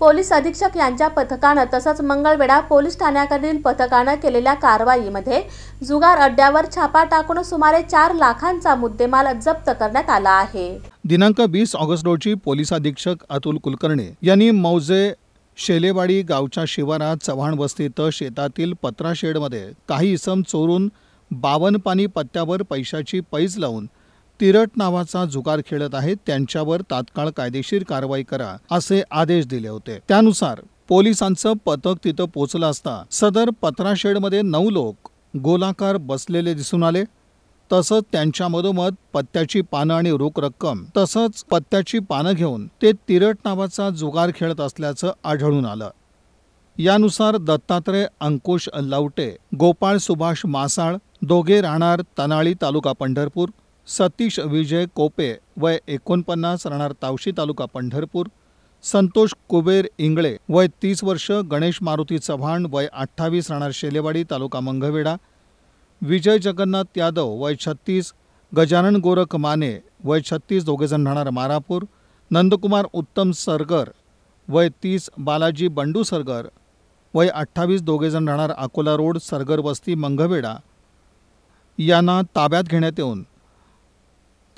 police अधीक्षक यांच्या पथकानं तसंच मंगळवेढा पोलीस ठाण्याकडील पथकानं केलेल्या कारवाईमध्ये जुगार अड्ड्यावर छापा टाकून सुमारे चार लाखांचा मुद्देमाल जप्त करण्यात आला आहे दिनांक वीस ऑगस्ट रोजी पोलीस अधीक्षक अतुल कुलकर्णी यांनी मौजे शेलेवाडी गावच्या शिवारात चव्हाण वस्तीत शेतातील पत्रा शेडमध्ये काही इसम चोरून बावन पाणी पत्त्यावर पैशाची पैज लावून तिरट नावाचा जुगार खेळत आहेत त्यांच्यावर तात्काळ कायदेशीर कारवाई करा असे आदेश दिले होते त्यानुसार पोलिसांचं पथक तिथं पोचलं असता सदर पत्राशेडमध्ये नऊ लोक गोलाकार बसलेले दिसून आले तसंच त्यांच्यामधोमध पत्त्याची पानं आणि रोख रक्कम तसंच पत्त्याची पानं घेऊन ते तिरट नावाचा जुगार खेळत असल्याचं आढळून आलं यानुसार दत्तात्रय अंकुश लावटे गोपाळ सुभाष मासाळ दोघे राहणार तनाळी तालुका पंढरपूर सतीश विजय कोपे वय एकोणपन्नास राहणार तावशी तालुका पंढरपूर संतोष कुबेर इंगळे वय तीस वर्ष गणेश मारुती चव्हाण वय अठ्ठावीस राहणार शेलेवाडी तालुका मंगवेडा विजय जगन्नाथ यादव वय छत्तीस गजानन गोरख माने वय छत्तीस दोघेजण राहणार मारापूर नंदकुमार उत्तम सरगर वय तीस बालाजी बंडू सरगर वय अठ्ठावीस दोघेजण राहणार अकोला रोड सरगर वस्ती मंगवेडा यांना ताब्यात घेण्यात येऊन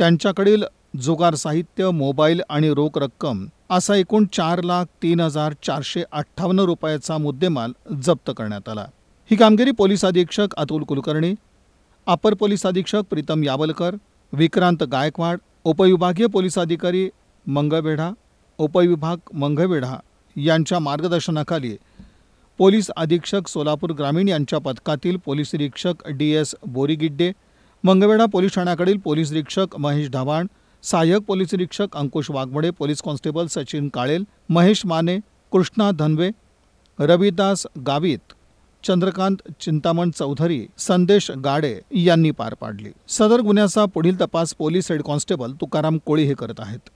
त्यांच्याकडील जुगार साहित्य मोबाईल आणि रोख रक्कम असा एकूण चार लाख तीन हजार चारशे अठ्ठावन्न रुपयाचा मुद्देमाल जप्त करण्यात आला ही कामगिरी पोलीस अधीक्षक अतुल कुलकर्णी अपर पोलीस अधीक्षक प्रीतम यावलकर विक्रांत गायकवाड उपविभागीय पोलीस अधिकारी मंगळवेढा उपविभाग मंगळवेढा यांच्या मार्गदर्शनाखाली पोलीस अधीक्षक सोलापूर ग्रामीण यांच्या पथकातील पोलीस निरीक्षक D S Borigidde Mangvedha police ठाण्याकडील पोलीस निरीक्षक महेश ढाबाण सहाय्यक पोलीस निरीक्षक अंकुश वाघमडे पोलीस कॉन्स्टेबल सचिन काळेल महेश माने कृष्णा धनवे रविदास गावित चंद्रकांत चिंतामण चौधरी संदेश गाडे यांनी पार पाडली सदर गुन्ह्याचा पुढील तपास police head constable Tukaram Koli हे करत आहेत